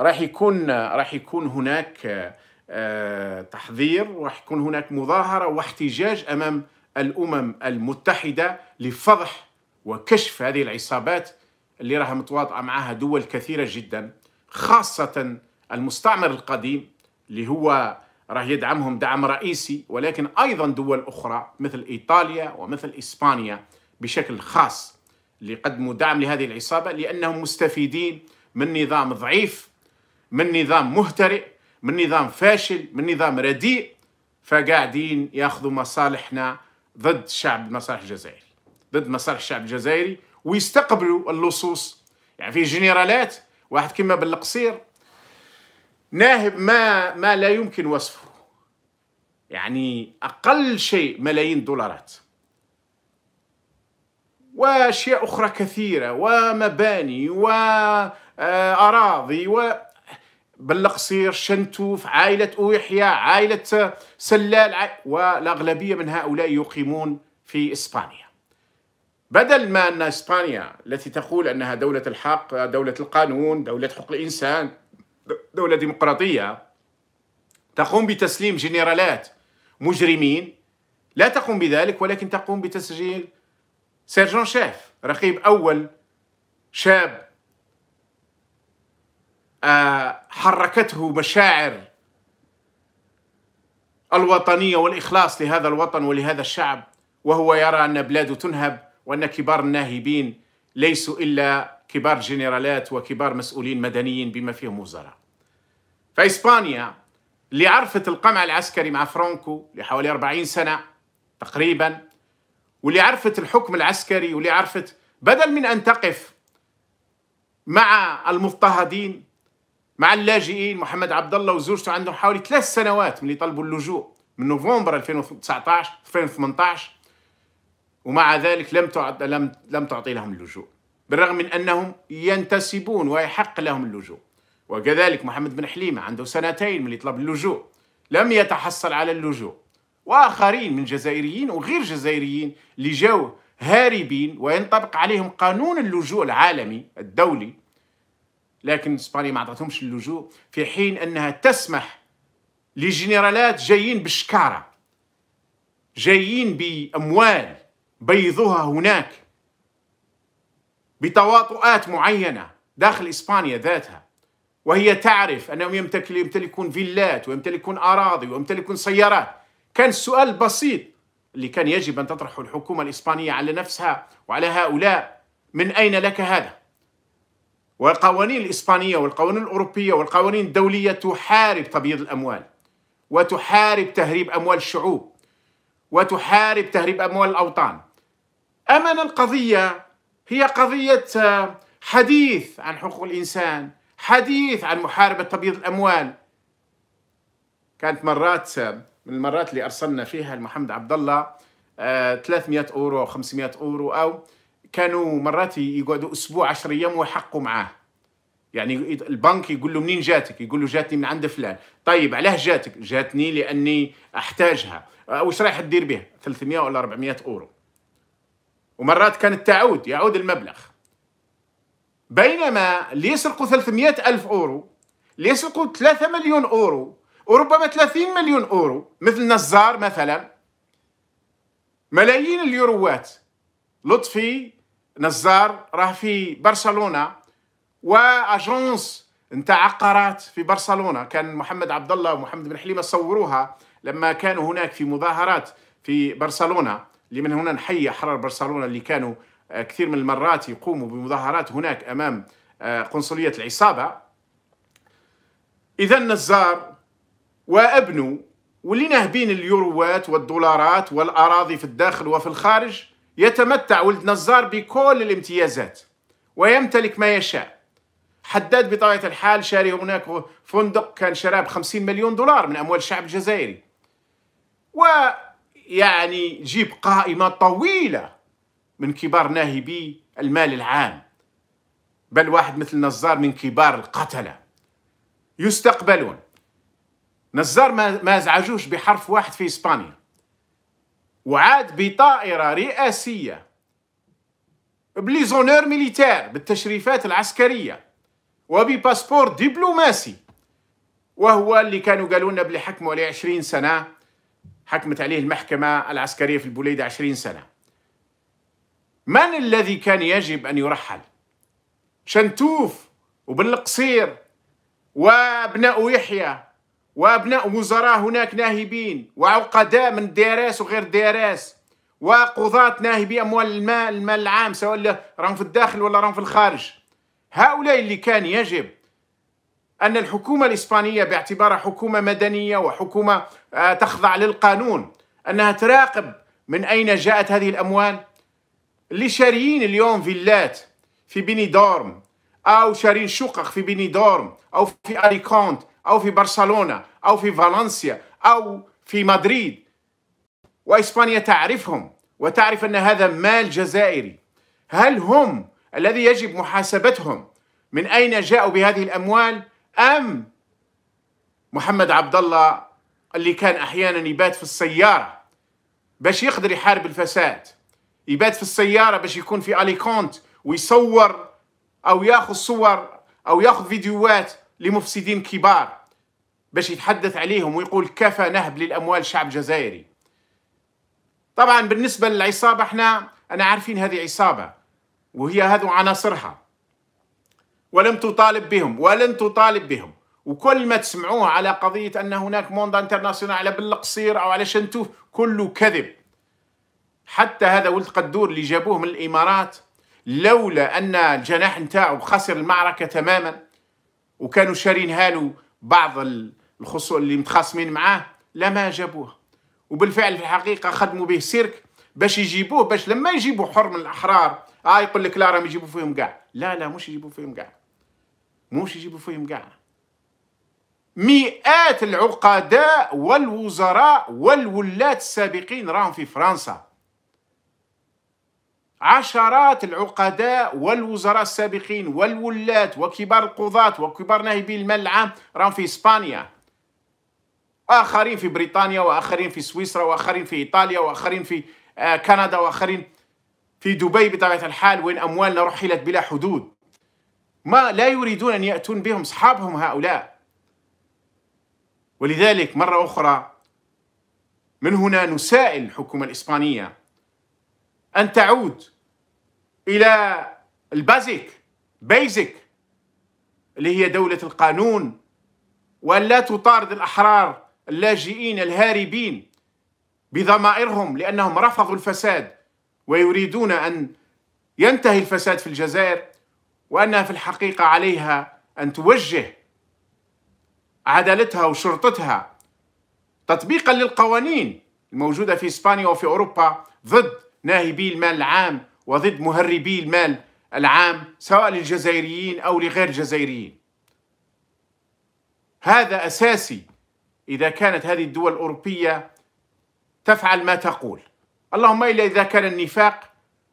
راح يكون راح يكون هناك آه، تحضير راح يكون هناك مظاهرة واحتجاج أمام الأمم المتحدة لفضح وكشف هذه العصابات اللي راها متواطئة معها دول كثيرة جدا خاصة المستعمر القديم اللي هو راه يدعمهم دعم رئيسي ولكن أيضا دول أخرى مثل إيطاليا ومثل إسبانيا بشكل خاص اللي قدموا دعم لهذه العصابة لأنهم مستفيدين من نظام ضعيف من نظام مهترئ من نظام فاشل من نظام رديء فقاعدين ياخذوا مصالحنا ضد الشعب المصالح الجزائري ضد مصالح الشعب الجزائري ويستقبلوا اللصوص يعني في جنرالات واحد كما بالقصير ناهب ما ما لا يمكن وصفه يعني اقل شيء ملايين دولارات واشياء اخرى كثيره ومباني واراضي و بالقصير شنتوف عائلة أويحيا عائلة آه، سلال والأغلبية من هؤلاء يقيمون في إسبانيا بدل ما أن إسبانيا التي تقول أنها دولة الحق دولة القانون دولة حقوق الإنسان دولة ديمقراطية تقوم بتسليم جنرالات مجرمين لا تقوم بذلك ولكن تقوم بتسجيل سيرجون شيف رقيب أول شاب حركته مشاعر الوطنيه والاخلاص لهذا الوطن ولهذا الشعب وهو يرى ان بلاده تنهب وان كبار الناهبين ليسوا الا كبار جنرالات وكبار مسؤولين مدنيين بما فيهم وزراء. فاسبانيا اللي عرفت القمع العسكري مع فرانكو لحوالي 40 سنه تقريبا واللي عرفت الحكم العسكري واللي عرفت بدل من ان تقف مع المضطهدين مع اللاجئين محمد عبد الله وزوجته عندهم حوالي ثلاث سنوات من اللي طلبوا اللجوء من نوفمبر 2019 2018 ومع ذلك لم تعط لم لم تعطي لهم اللجوء بالرغم من انهم ينتسبون ويحق لهم اللجوء وكذلك محمد بن حليمه عنده سنتين من اللي طلب اللجوء لم يتحصل على اللجوء واخرين من جزائريين وغير جزائريين اللي جاوا هاربين وينطبق عليهم قانون اللجوء العالمي الدولي لكن اسبانيا ما عطاتهمش اللجوء في حين انها تسمح لجنرالات جايين بالشكاره جايين باموال بيضوها هناك بتواطؤات معينه داخل اسبانيا ذاتها وهي تعرف انهم يمتلكون فيلات ويمتلكون اراضي ويمتلكون سيارات كان السؤال بسيط اللي كان يجب ان تطرحه الحكومه الاسبانيه على نفسها وعلى هؤلاء من اين لك هذا والقوانين الإسبانية والقوانين الأوروبية والقوانين الدولية تحارب تبييض الأموال وتحارب تهريب أموال الشعوب وتحارب تهريب أموال الأوطان أما القضية هي قضية آه، حديث عن حقوق الإنسان حديث عن محاربة تبييض الأموال كانت مرات آه، من المرات اللي أرسلنا فيها محمد عبد الله 300 آه، أورو أو 500 أورو أو كانوا مرات يقعدوا اسبوع 10 ايام ويحقوا معاه يعني البنك يقول له منين جاتك يقول له جاتني من عند فلان طيب علاه جاتك جاتني لاني احتاجها آه، واش رايح تدير بها 300 ولا 400 اورو ومرات كانت تعود يعود المبلغ بينما اللي يسرقوا 300 ألف أورو اللي يسرقوا 3 مليون أورو وربما 30 مليون أورو مثل نزار مثلا ملايين اليوروات لطفي نزار راه في برشلونه واجونس نتاع عقارات في برشلونه كان محمد عبد الله ومحمد بن حليمه صوروها لما كانوا هناك في مظاهرات في برشلونه اللي من هنا نحيي احرار برشلونه اللي كانوا آه، كثير من المرات يقوموا بمظاهرات هناك امام آه، قنصليه العصابه اذا نزار وابنه ولينا هبين اليوروات والدولارات والاراضي في الداخل وفي الخارج يتمتع ولد نزار بكل الامتيازات ويمتلك ما يشاء حداد بطبيعة الحال شاري هناك فندق كان شراب 50 مليون دولار من أموال الشعب الجزائري ويعني جيب قائمة طويلة من كبار ناهبي المال العام بل واحد مثل نزار من كبار القتلة يستقبلون نزار ما ازعجوش بحرف واحد في إسبانيا وعاد بطائرة رئاسية بليزونور ميليتير بالتشريفات العسكرية وبباسبور دبلوماسي وهو اللي كانوا قالوا لنا بلي حكموا عليه 20 سنة حكمت عليه المحكمة العسكرية في البوليدة 20 سنة من الذي كان يجب أن يرحل؟ شنتوف وبن القصير وابناء يحيى وأبناء وزراء هناك ناهبين وعقداء من ديراس وغير ديراس وقضاة ناهبي أموال المال المال العام سواء راهم في الداخل ولا راهم في الخارج هؤلاء اللي كان يجب أن الحكومة الإسبانية باعتبارها حكومة مدنية وحكومة آه، تخضع للقانون أنها تراقب من أين جاءت هذه الأموال اللي شاريين اليوم فيلات في بني دورم أو شارين شقق في بني دورم أو في أليكونت أو في برشلونة أو في فالنسيا أو في مدريد وإسبانيا تعرفهم وتعرف أن هذا مال جزائري هل هم الذي يجب محاسبتهم من أين جاءوا بهذه الأموال أم محمد عبد الله اللي كان أحيانا يبات في السيارة باش يقدر يحارب الفساد يبات في السيارة باش يكون في أليكونت ويصور أو ياخذ صور أو ياخذ فيديوهات لمفسدين كبار باش يتحدث عليهم ويقول كفى نهب للأموال شعب جزائري طبعا بالنسبة للعصابة احنا أنا عارفين هذه عصابة وهي هذو عناصرها ولم تطالب بهم ولن تطالب بهم وكل ما تسمعوه على قضية أن هناك موندا انترناسيونال على بالقصير أو على شنتوف كله كذب حتى هذا ولد قدور اللي جابوه من الإمارات لولا أن الجناح نتاعو خسر المعركة تماماً وكانوا شارينها له بعض الخصو اللي متخاصمين معاه لا ما جابوه وبالفعل في الحقيقه خدموا به سيرك باش يجيبوه باش لما يجيبوا حر من الاحرار اه يقول لك لا راهم يجيبوا فيهم كاع لا لا مش يجيبوا فيهم كاع مش يجيبوا فيهم كاع مئات العقداء والوزراء والولاة السابقين راهم في فرنسا عشرات العقداء والوزراء السابقين والولات وكبار القضاة وكبار نائبي المال العام راهم في إسبانيا آخرين في بريطانيا وآخرين في سويسرا وآخرين في إيطاليا وآخرين في آه، كندا وآخرين في دبي بطبيعة الحال وين أموالنا رحلت بلا حدود ما لا يريدون أن يأتون بهم أصحابهم هؤلاء ولذلك مرة أخرى من هنا نسائل الحكومة الإسبانية أن تعود إلى البازيك بيزك اللي هي دولة القانون وأن لا تطارد الأحرار اللاجئين الهاربين بضمائرهم لأنهم رفضوا الفساد ويريدون أن ينتهي الفساد في الجزائر وأنها في الحقيقة عليها أن توجه عدالتها وشرطتها تطبيقا للقوانين الموجودة في إسبانيا وفي أوروبا ضد ناهبي المال العام وضد مهربي المال العام سواء للجزائريين أو لغير الجزائريين هذا أساسي إذا كانت هذه الدول الأوروبية تفعل ما تقول اللهم إلا إذا كان النفاق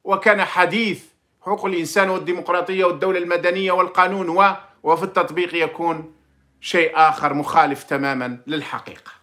وكان حديث حقوق الإنسان والديمقراطية والدولة المدنية والقانون و وفي التطبيق يكون شيء آخر مخالف تماما للحقيقة